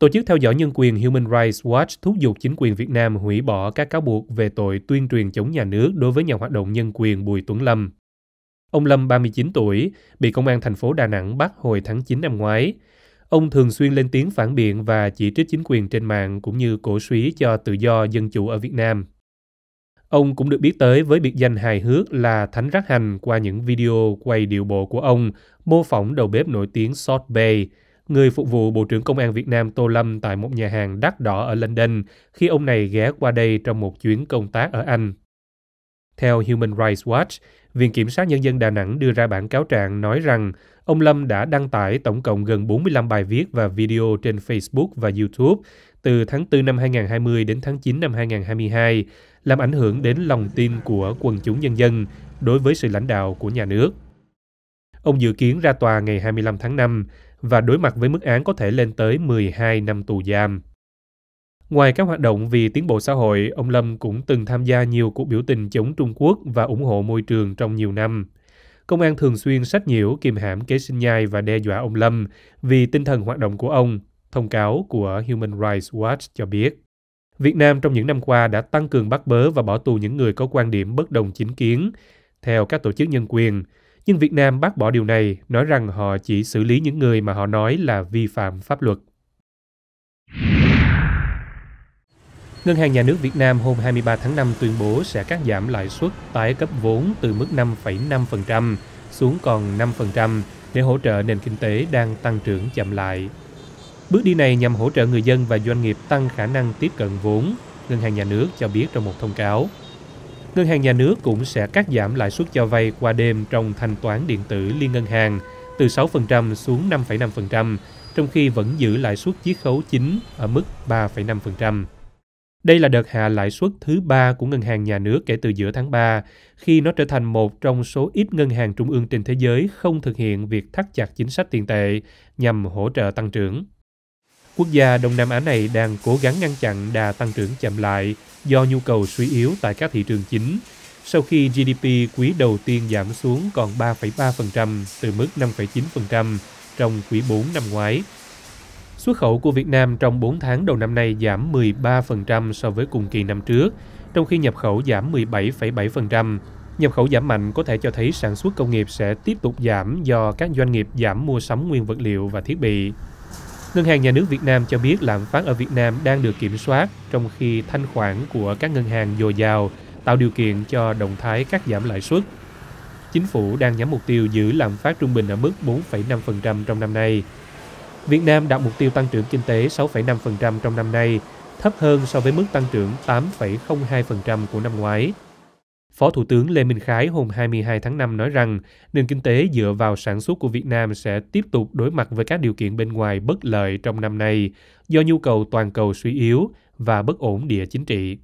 Tổ chức theo dõi nhân quyền Human Rights Watch thúc giục chính quyền Việt Nam hủy bỏ các cáo buộc về tội tuyên truyền chống nhà nước đối với nhà hoạt động nhân quyền Bùi Tuấn Lâm. Ông Lâm 39 tuổi bị công an thành phố Đà Nẵng bắt hồi tháng 9 năm ngoái. Ông thường xuyên lên tiếng phản biện và chỉ trích chính quyền trên mạng cũng như cổ suý cho tự do dân chủ ở Việt Nam. Ông cũng được biết tới với biệt danh hài hước là Thánh Rắc Hành qua những video quay điệu bộ của ông mô phỏng đầu bếp nổi tiếng Salt Bay – người phục vụ Bộ trưởng Công an Việt Nam Tô Lâm tại một nhà hàng đắt đỏ ở London khi ông này ghé qua đây trong một chuyến công tác ở Anh. Theo Human Rights Watch, Viện Kiểm sát Nhân dân Đà Nẵng đưa ra bản cáo trạng nói rằng ông Lâm đã đăng tải tổng cộng gần 45 bài viết và video trên Facebook và YouTube từ tháng 4 năm 2020 đến tháng 9 năm 2022, làm ảnh hưởng đến lòng tin của quần chúng nhân dân đối với sự lãnh đạo của nhà nước. Ông dự kiến ra tòa ngày 25 tháng 5 và đối mặt với mức án có thể lên tới 12 năm tù giam. Ngoài các hoạt động vì tiến bộ xã hội, ông Lâm cũng từng tham gia nhiều cuộc biểu tình chống Trung Quốc và ủng hộ môi trường trong nhiều năm. Công an thường xuyên sách nhiễu kiềm hãm kế sinh nhai và đe dọa ông Lâm vì tinh thần hoạt động của ông, thông cáo của Human Rights Watch cho biết. Việt Nam trong những năm qua đã tăng cường bắt bớ và bỏ tù những người có quan điểm bất đồng chính kiến. Theo các tổ chức nhân quyền, nhưng Việt Nam bác bỏ điều này, nói rằng họ chỉ xử lý những người mà họ nói là vi phạm pháp luật. Ngân hàng Nhà nước Việt Nam hôm 23 tháng 5 tuyên bố sẽ cắt giảm lãi suất tái cấp vốn từ mức 5,5% xuống còn 5% để hỗ trợ nền kinh tế đang tăng trưởng chậm lại. Bước đi này nhằm hỗ trợ người dân và doanh nghiệp tăng khả năng tiếp cận vốn, Ngân hàng Nhà nước cho biết trong một thông cáo. Ngân hàng nhà nước cũng sẽ cắt giảm lãi suất cho vay qua đêm trong thanh toán điện tử liên ngân hàng từ 6% xuống 5,5%, trong khi vẫn giữ lãi suất chiết khấu chính ở mức 3,5%. Đây là đợt hạ lãi suất thứ ba của ngân hàng nhà nước kể từ giữa tháng 3, khi nó trở thành một trong số ít ngân hàng trung ương trên thế giới không thực hiện việc thắt chặt chính sách tiền tệ nhằm hỗ trợ tăng trưởng. Quốc gia Đông Nam Á này đang cố gắng ngăn chặn đà tăng trưởng chậm lại do nhu cầu suy yếu tại các thị trường chính sau khi GDP quý đầu tiên giảm xuống còn 3,3% từ mức 5,9% trong quý 4 năm ngoái. Xuất khẩu của Việt Nam trong 4 tháng đầu năm nay giảm 13% so với cùng kỳ năm trước, trong khi nhập khẩu giảm 17,7%. Nhập khẩu giảm mạnh có thể cho thấy sản xuất công nghiệp sẽ tiếp tục giảm do các doanh nghiệp giảm mua sắm nguyên vật liệu và thiết bị. Ngân hàng Nhà nước Việt Nam cho biết lạm phát ở Việt Nam đang được kiểm soát trong khi thanh khoản của các ngân hàng dồi dào tạo điều kiện cho động thái cắt giảm lãi suất. Chính phủ đang nhắm mục tiêu giữ lạm phát trung bình ở mức 4,5% trong năm nay. Việt Nam đạt mục tiêu tăng trưởng kinh tế 6,5% trong năm nay, thấp hơn so với mức tăng trưởng 8,02% của năm ngoái. Phó Thủ tướng Lê Minh Khái hôm 22 tháng 5 nói rằng nền kinh tế dựa vào sản xuất của Việt Nam sẽ tiếp tục đối mặt với các điều kiện bên ngoài bất lợi trong năm nay do nhu cầu toàn cầu suy yếu và bất ổn địa chính trị.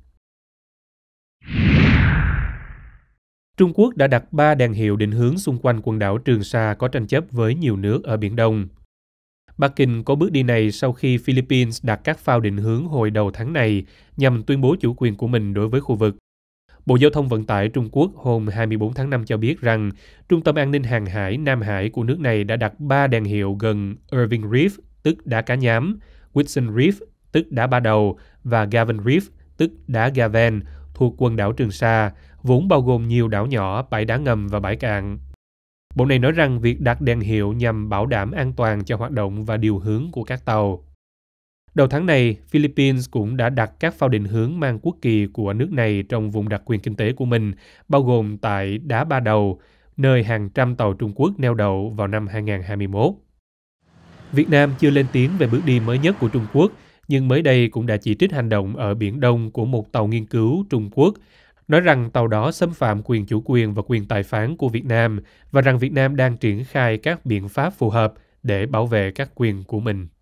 Trung Quốc đã đặt ba đèn hiệu định hướng xung quanh quần đảo Trường Sa có tranh chấp với nhiều nước ở Biển Đông. Bắc Kinh có bước đi này sau khi Philippines đặt các phao định hướng hồi đầu tháng này nhằm tuyên bố chủ quyền của mình đối với khu vực Bộ Giao thông Vận tải Trung Quốc hôm 24 tháng 5 cho biết rằng Trung tâm An ninh Hàng hải Nam Hải của nước này đã đặt ba đèn hiệu gần Irving Reef, tức đá cá nhám, Whitson Reef, tức đá ba đầu, và Gavin Reef, tức đá Gavin, thuộc quần đảo Trường Sa, vốn bao gồm nhiều đảo nhỏ, bãi đá ngầm và bãi cạn. Bộ này nói rằng việc đặt đèn hiệu nhằm bảo đảm an toàn cho hoạt động và điều hướng của các tàu. Đầu tháng này, Philippines cũng đã đặt các phao định hướng mang quốc kỳ của nước này trong vùng đặc quyền kinh tế của mình, bao gồm tại Đá Ba Đầu, nơi hàng trăm tàu Trung Quốc neo đậu vào năm 2021. Việt Nam chưa lên tiếng về bước đi mới nhất của Trung Quốc, nhưng mới đây cũng đã chỉ trích hành động ở Biển Đông của một tàu nghiên cứu Trung Quốc, nói rằng tàu đó xâm phạm quyền chủ quyền và quyền tài phán của Việt Nam và rằng Việt Nam đang triển khai các biện pháp phù hợp để bảo vệ các quyền của mình.